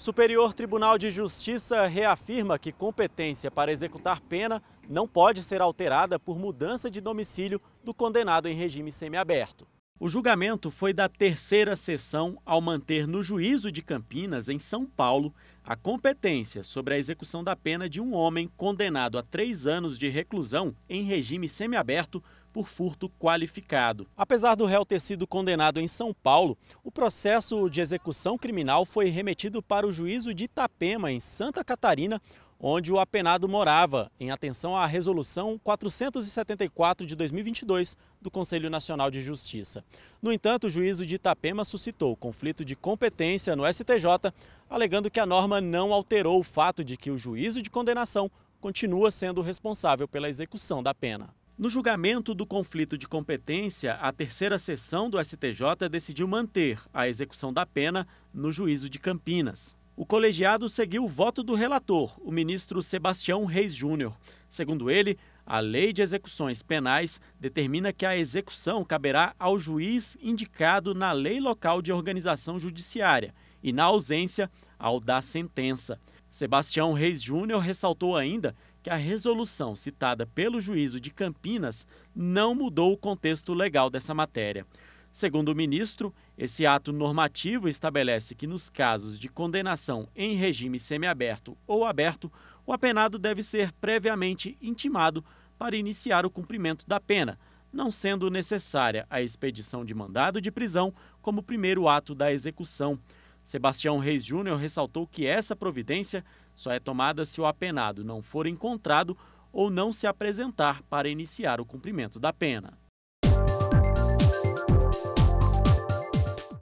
Superior Tribunal de Justiça reafirma que competência para executar pena não pode ser alterada por mudança de domicílio do condenado em regime semiaberto. O julgamento foi da terceira sessão ao manter no juízo de Campinas, em São Paulo, a competência sobre a execução da pena de um homem condenado a três anos de reclusão em regime semiaberto por furto qualificado. Apesar do réu ter sido condenado em São Paulo, o processo de execução criminal foi remetido para o juízo de Itapema, em Santa Catarina, onde o apenado morava, em atenção à Resolução 474 de 2022 do Conselho Nacional de Justiça. No entanto, o juízo de Itapema suscitou conflito de competência no STJ, alegando que a norma não alterou o fato de que o juízo de condenação continua sendo responsável pela execução da pena. No julgamento do conflito de competência, a terceira sessão do STJ decidiu manter a execução da pena no juízo de Campinas. O colegiado seguiu o voto do relator, o ministro Sebastião Reis Júnior. Segundo ele, a Lei de Execuções Penais determina que a execução caberá ao juiz indicado na lei local de organização judiciária e, na ausência, ao da sentença. Sebastião Reis Júnior ressaltou ainda que a resolução citada pelo juízo de Campinas não mudou o contexto legal dessa matéria. Segundo o ministro, esse ato normativo estabelece que, nos casos de condenação em regime semiaberto ou aberto, o apenado deve ser previamente intimado para iniciar o cumprimento da pena, não sendo necessária a expedição de mandado de prisão como primeiro ato da execução. Sebastião Reis Júnior ressaltou que essa providência só é tomada se o apenado não for encontrado ou não se apresentar para iniciar o cumprimento da pena.